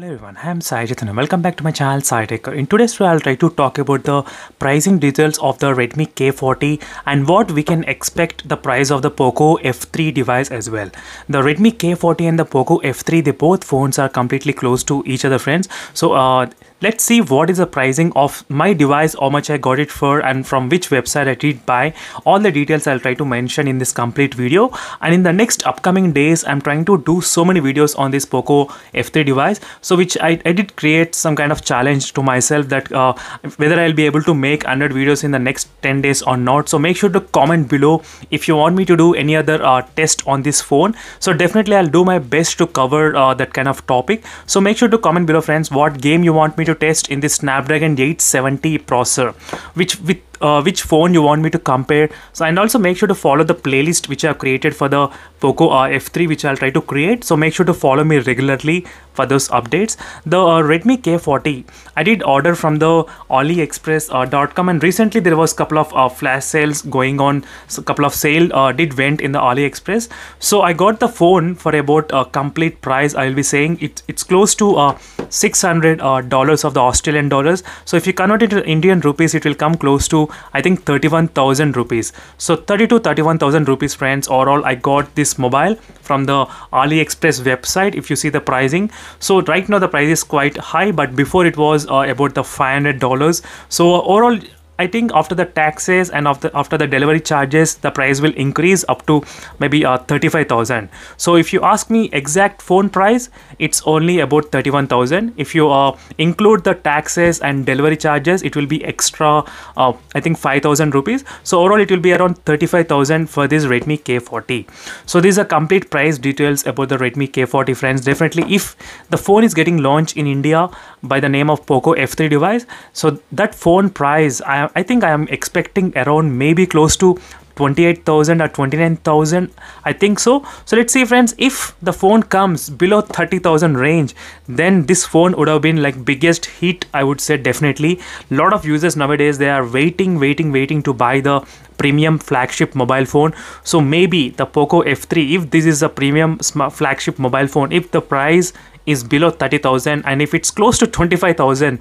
Hello everyone, I am Sai and welcome back to my channel SciTech. In today's video, I'll try to talk about the pricing details of the Redmi K40 and what we can expect the price of the POCO F3 device as well. The Redmi K40 and the POCO F3, they both phones are completely close to each other friends. So uh, Let's see what is the pricing of my device, how much I got it for and from which website I did buy. All the details I'll try to mention in this complete video and in the next upcoming days I'm trying to do so many videos on this Poco F3 device so which I, I did create some kind of challenge to myself that uh, whether I'll be able to make 100 videos in the next 10 days or not. So make sure to comment below if you want me to do any other uh, test on this phone. So definitely I'll do my best to cover uh, that kind of topic. So make sure to comment below friends what game you want me to test in the Snapdragon 870 processor which with uh, which phone you want me to compare so and also make sure to follow the playlist which I've created for the Poco uh, F3 which I'll try to create so make sure to follow me regularly for those updates the uh, Redmi K40 I did order from the AliExpress.com uh, and recently there was a couple of uh, flash sales going on so couple of sale uh, did went in the AliExpress so I got the phone for about a complete price I'll be saying it, it's close to $600 of the Australian dollars so if you convert it to Indian rupees it will come close to I think 31,000 rupees. So 32, 31,000 rupees friends overall I got this mobile from the AliExpress website if you see the pricing. So right now the price is quite high but before it was uh, about the $500. So overall I think after the taxes and after after the delivery charges, the price will increase up to maybe uh, 35,000. So if you ask me exact phone price, it's only about 31,000. If you uh, include the taxes and delivery charges, it will be extra, uh, I think 5,000 rupees. So overall, it will be around 35,000 for this Redmi K40. So these are complete price details about the Redmi K40 friends. Definitely if the phone is getting launched in India by the name of Poco F3 device, so that phone price, I I, think I am expecting around maybe close to 28,000 or 29,000 I think so so let's see friends if the phone comes below 30,000 range then this phone would have been like biggest hit I would say definitely lot of users nowadays they are waiting waiting waiting to buy the premium flagship mobile phone so maybe the poco f3 if this is a premium flagship mobile phone if the price is below 30000 and if it's close to 25000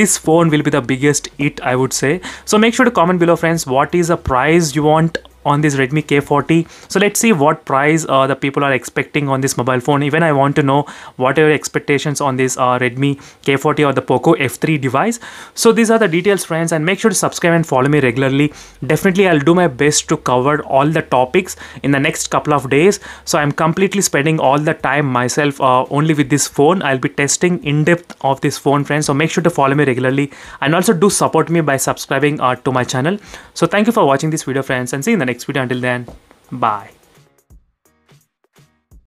this phone will be the biggest it i would say so make sure to comment below friends what is the price you want on this Redmi K40. So let's see what price uh, the people are expecting on this mobile phone. Even I want to know what are your expectations on this uh, Redmi K40 or the POCO F3 device. So these are the details friends and make sure to subscribe and follow me regularly. Definitely I'll do my best to cover all the topics in the next couple of days. So I'm completely spending all the time myself uh, only with this phone. I'll be testing in depth of this phone friends. So make sure to follow me regularly and also do support me by subscribing uh, to my channel. So thank you for watching this video friends and see you in the next next video. Until then, bye.